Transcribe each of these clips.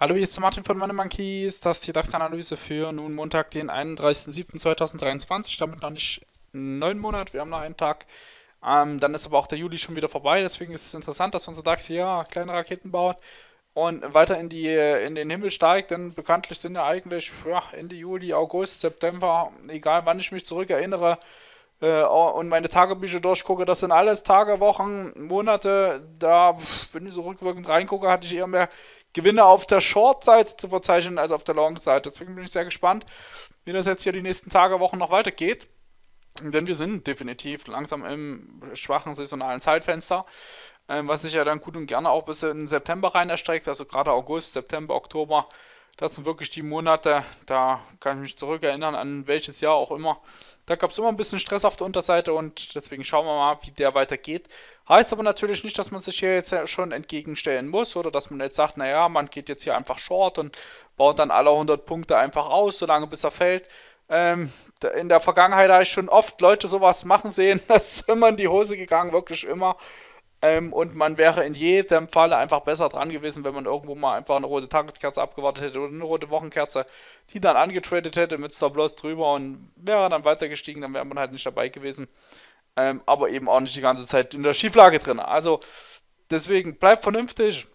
Hallo, hier ist der Martin von Money Monkeys. Das ist die DAX-Analyse für nun Montag, den 31.07.2023. Damit noch nicht neun Monate, wir haben noch einen Tag. Ähm, dann ist aber auch der Juli schon wieder vorbei. Deswegen ist es interessant, dass unser DAX hier kleine Raketen baut und weiter in, die, in den Himmel steigt. Denn bekanntlich sind ja eigentlich ja, Ende Juli, August, September, egal wann ich mich zurück erinnere äh, oh, und meine Tagebücher durchgucke, das sind alles Tage, Wochen, Monate. Da, wenn ich so rückwirkend reingucke, hatte ich eher mehr Gewinne auf der Short-Seite zu verzeichnen als auf der Long-Seite. Deswegen bin ich sehr gespannt, wie das jetzt hier die nächsten Tage, Wochen noch weitergeht. Denn wir sind definitiv langsam im schwachen saisonalen Zeitfenster, ähm, was sich ja dann gut und gerne auch bis in September rein erstreckt. Also gerade August, September, Oktober das sind wirklich die Monate, da kann ich mich zurückerinnern, an welches Jahr auch immer. Da gab es immer ein bisschen Stress auf der Unterseite und deswegen schauen wir mal, wie der weitergeht. Heißt aber natürlich nicht, dass man sich hier jetzt schon entgegenstellen muss oder dass man jetzt sagt, naja, man geht jetzt hier einfach short und baut dann alle 100 Punkte einfach aus, solange bis er fällt. Ähm, in der Vergangenheit habe ich schon oft Leute sowas machen sehen, das ist immer in die Hose gegangen, wirklich immer. Ähm, und man wäre in jedem Falle einfach besser dran gewesen, wenn man irgendwo mal einfach eine rote Tageskerze abgewartet hätte oder eine rote Wochenkerze, die dann angetradet hätte mit Stop Loss drüber und wäre dann weitergestiegen, dann wäre man halt nicht dabei gewesen. Ähm, aber eben auch nicht die ganze Zeit in der Schieflage drin. Also deswegen bleibt vernünftig,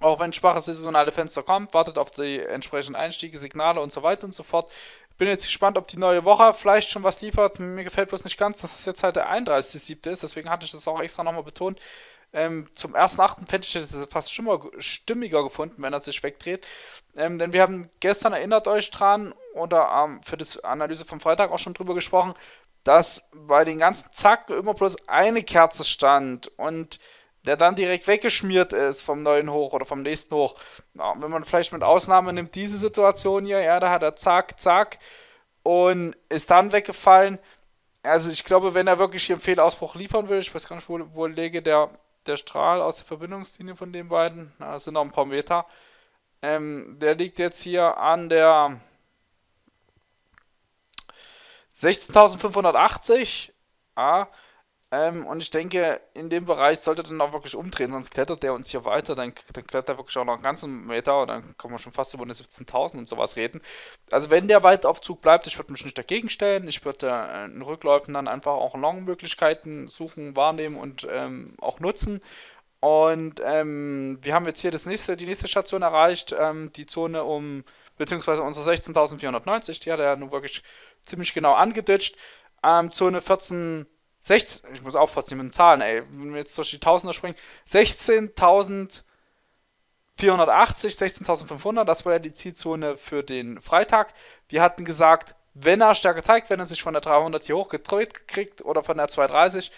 auch wenn schwaches saisonale Fenster kommt, wartet auf die entsprechenden Einstiege, Signale und so weiter und so fort. Bin jetzt gespannt, ob die neue Woche vielleicht schon was liefert. Mir gefällt bloß nicht ganz, dass es jetzt halt der 31.7. ist. Deswegen hatte ich das auch extra nochmal betont. Ähm, zum 1.8. fände ich es fast stimmiger, stimmiger gefunden, wenn er sich wegdreht. Ähm, denn wir haben gestern, erinnert euch dran, oder ähm, für die Analyse vom Freitag auch schon drüber gesprochen, dass bei den ganzen Zacken immer bloß eine Kerze stand. Und der dann direkt weggeschmiert ist vom neuen Hoch oder vom nächsten Hoch. Ja, wenn man vielleicht mit Ausnahme nimmt, diese Situation hier, ja, da hat er zack, zack und ist dann weggefallen. Also ich glaube, wenn er wirklich hier einen Fehlausbruch liefern will, ich weiß gar nicht, wo, wo lege der, der Strahl aus der Verbindungslinie von den beiden, na, das sind noch ein paar Meter, ähm, der liegt jetzt hier an der 16.580, ah, ja, ähm, und ich denke, in dem Bereich sollte er dann auch wirklich umdrehen, sonst klettert der uns hier weiter, dann, dann klettert er wirklich auch noch einen ganzen Meter und dann kommen wir schon fast über eine 17.000 und sowas reden. Also wenn der weit auf Zug bleibt, ich würde mich nicht dagegen stellen, ich würde äh, in Rückläufen dann einfach auch Long-Möglichkeiten suchen, wahrnehmen und ähm, auch nutzen. Und ähm, wir haben jetzt hier das nächste, die nächste Station erreicht, ähm, die Zone um, beziehungsweise unsere 16.490, die hat er ja nun wirklich ziemlich genau angeditscht. Ähm, Zone 14 16, ich muss aufpassen mit den Zahlen, ey, wenn wir jetzt durch die Tausender springen, 16.480, 16.500, das war ja die Zielzone für den Freitag. Wir hatten gesagt, wenn er stärker zeigt, wenn er sich von der 300 hier hochgedreht kriegt oder von der 230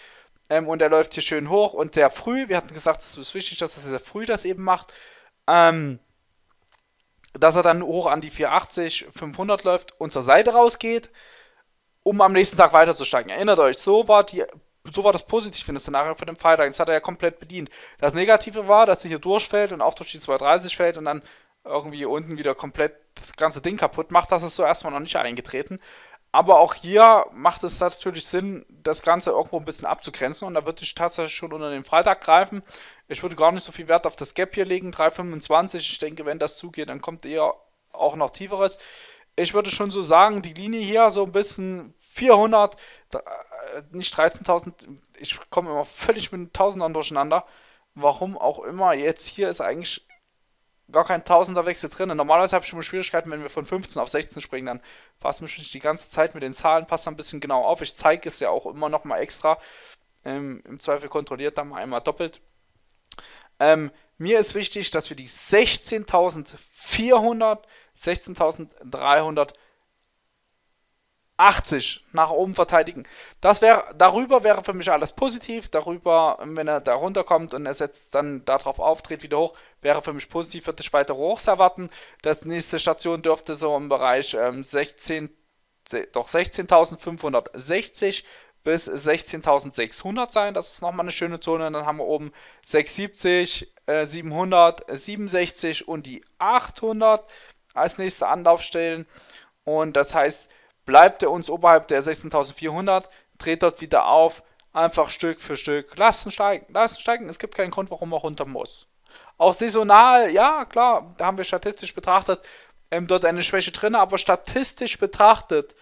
ähm, und er läuft hier schön hoch und sehr früh, wir hatten gesagt, es ist wichtig, dass er sehr früh das eben macht, ähm, dass er dann hoch an die 480, 500 läuft und zur Seite rausgeht um am nächsten Tag weiterzusteigen. Erinnert euch, so war die so war das Positive in dem Szenario für den Freitag. Das hat er ja komplett bedient. Das Negative war, dass er hier durchfällt und auch durch die 230 fällt und dann irgendwie unten wieder komplett das ganze Ding kaputt macht. Das ist so erstmal noch nicht eingetreten. Aber auch hier macht es natürlich Sinn, das Ganze irgendwo ein bisschen abzugrenzen. Und da würde ich tatsächlich schon unter den Freitag greifen. Ich würde gar nicht so viel Wert auf das Gap hier legen. 3,25. Ich denke, wenn das zugeht, dann kommt eher auch noch tieferes ich würde schon so sagen, die Linie hier so ein bisschen 400, äh, nicht 13.000, ich komme immer völlig mit den Tausendern durcheinander. Warum auch immer, jetzt hier ist eigentlich gar kein Tausenderwechsel drin. Normalerweise habe ich immer Schwierigkeiten, wenn wir von 15 auf 16 springen, dann fasse mich die ganze Zeit mit den Zahlen, passt ein bisschen genau auf. Ich zeige es ja auch immer nochmal extra. Ähm, Im Zweifel kontrolliert dann mal einmal doppelt. Ähm, mir ist wichtig, dass wir die 16.400, 16.380 nach oben verteidigen. Das wäre, darüber wäre für mich alles positiv. Darüber, wenn er da runterkommt und er setzt dann darauf auf, dreht wieder hoch, wäre für mich positiv, würde ich weitere Hochs erwarten. Das nächste Station dürfte so im Bereich ähm, 16, doch 16.560 bis 16.600 sein. Das ist nochmal eine schöne Zone. Dann haben wir oben 670, äh, 700, 67 und die 800 als nächste Anlaufstellen. Und das heißt, bleibt er uns oberhalb der 16.400, dreht dort wieder auf, einfach Stück für Stück. Lassen steigen, lassen steigen. Es gibt keinen Grund, warum er runter muss. Auch saisonal, ja, klar, da haben wir statistisch betrachtet ähm, dort eine Schwäche drin, aber statistisch betrachtet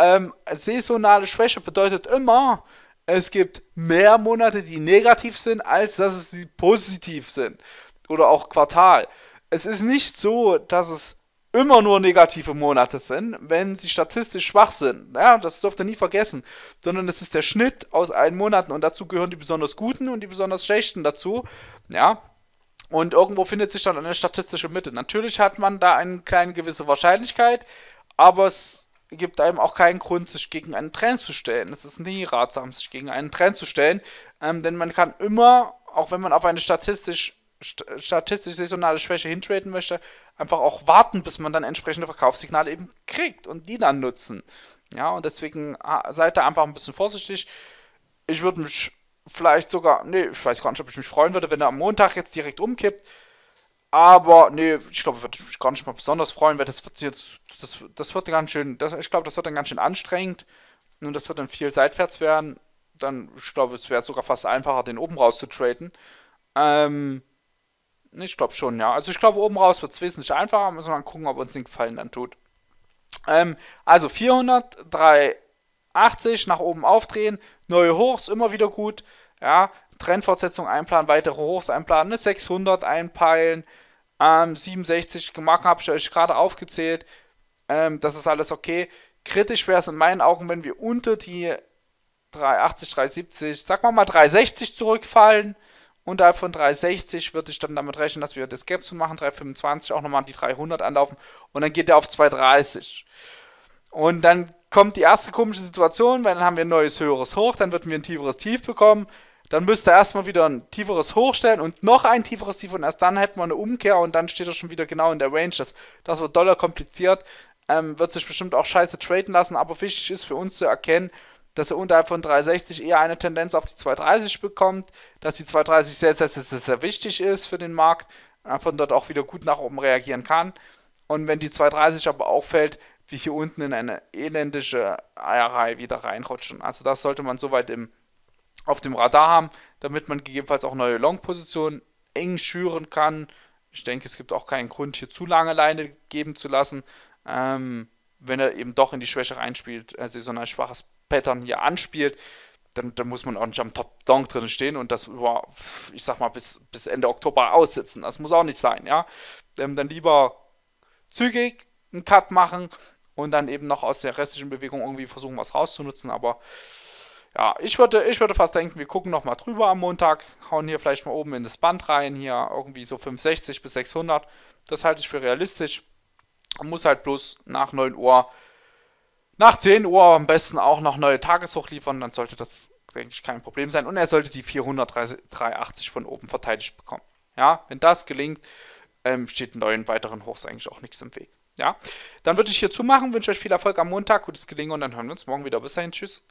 ähm, saisonale Schwäche bedeutet immer, es gibt mehr Monate, die negativ sind, als dass es die positiv sind. Oder auch Quartal. Es ist nicht so, dass es immer nur negative Monate sind, wenn sie statistisch schwach sind. Ja, das dürft ihr nie vergessen. Sondern es ist der Schnitt aus allen Monaten und dazu gehören die besonders guten und die besonders schlechten dazu. Ja, und irgendwo findet sich dann eine statistische Mitte. Natürlich hat man da eine kleine gewisse Wahrscheinlichkeit, aber es gibt einem auch keinen Grund, sich gegen einen Trend zu stellen. Es ist nie ratsam, sich gegen einen Trend zu stellen, ähm, denn man kann immer, auch wenn man auf eine statistisch, st statistisch saisonale Schwäche hintraden möchte, einfach auch warten, bis man dann entsprechende Verkaufssignale eben kriegt und die dann nutzen. Ja, und deswegen ah, seid da einfach ein bisschen vorsichtig. Ich würde mich vielleicht sogar, nee, ich weiß gar nicht, ob ich mich freuen würde, wenn er am Montag jetzt direkt umkippt. Aber nee, ich glaube, ich würde mich gar nicht mal besonders freuen, weil das wird jetzt, das, das wird ganz schön, das, ich glaube, das wird dann ganz schön anstrengend. Und das wird dann viel seitwärts werden. Dann, ich glaube, es wäre sogar fast einfacher, den oben raus zu traden. Ähm, ich glaube schon, ja. Also ich glaube, oben raus wird es wesentlich einfacher. Müssen wir mal gucken, ob uns den Gefallen dann tut. Ähm, also 400, 380 nach oben aufdrehen. Neue Hochs, immer wieder gut. Ja, Trendfortsetzung einplanen, weitere Hochs einplanen, eine 600 einpeilen, ähm, 67 gemacht, habe ich euch gerade aufgezählt. Ähm, das ist alles okay. Kritisch wäre es in meinen Augen, wenn wir unter die 380, 370, sagen wir mal 360 zurückfallen. Unterhalb von 360 würde ich dann damit rechnen, dass wir das Gap zu machen, 325 auch nochmal die 300 anlaufen und dann geht er auf 230. Und dann kommt die erste komische Situation, weil dann haben wir ein neues höheres Hoch, dann würden wir ein tieferes Tief bekommen dann müsste er erstmal wieder ein tieferes hochstellen und noch ein tieferes Tief und erst dann hätten wir eine Umkehr und dann steht er schon wieder genau in der Range. Das, das wird doller kompliziert, ähm, wird sich bestimmt auch scheiße traden lassen, aber wichtig ist für uns zu erkennen, dass er unterhalb von 360 eher eine Tendenz auf die 230 bekommt, dass die 230 sehr, sehr, sehr, sehr wichtig ist für den Markt, von dort auch wieder gut nach oben reagieren kann. Und wenn die 230 aber auffällt, wie hier unten in eine elendische Eierei wieder reinrutschen. Also das sollte man soweit im auf dem Radar haben, damit man gegebenenfalls auch neue Long-Positionen eng schüren kann. Ich denke, es gibt auch keinen Grund, hier zu lange Leine geben zu lassen, ähm, wenn er eben doch in die Schwäche reinspielt, also so ein schwaches Pattern hier anspielt. Dann, dann, muss man auch nicht am top dong drin stehen und das über, ich sag mal, bis, bis Ende Oktober aussitzen. Das muss auch nicht sein, ja. Ähm, dann lieber zügig einen Cut machen und dann eben noch aus der restlichen Bewegung irgendwie versuchen, was rauszunutzen, aber ja, ich würde, ich würde fast denken, wir gucken nochmal drüber am Montag, hauen hier vielleicht mal oben in das Band rein, hier irgendwie so 560 bis 600. Das halte ich für realistisch. Man muss halt bloß nach 9 Uhr, nach 10 Uhr am besten auch noch neue Tageshoch liefern, dann sollte das, denke ich, kein Problem sein. Und er sollte die 483 von oben verteidigt bekommen. Ja, wenn das gelingt, ähm, steht neuen weiteren Hochs eigentlich auch nichts im Weg. Ja, dann würde ich hier zumachen, wünsche euch viel Erfolg am Montag, gutes Gelingen und dann hören wir uns morgen wieder. Bis dahin, tschüss.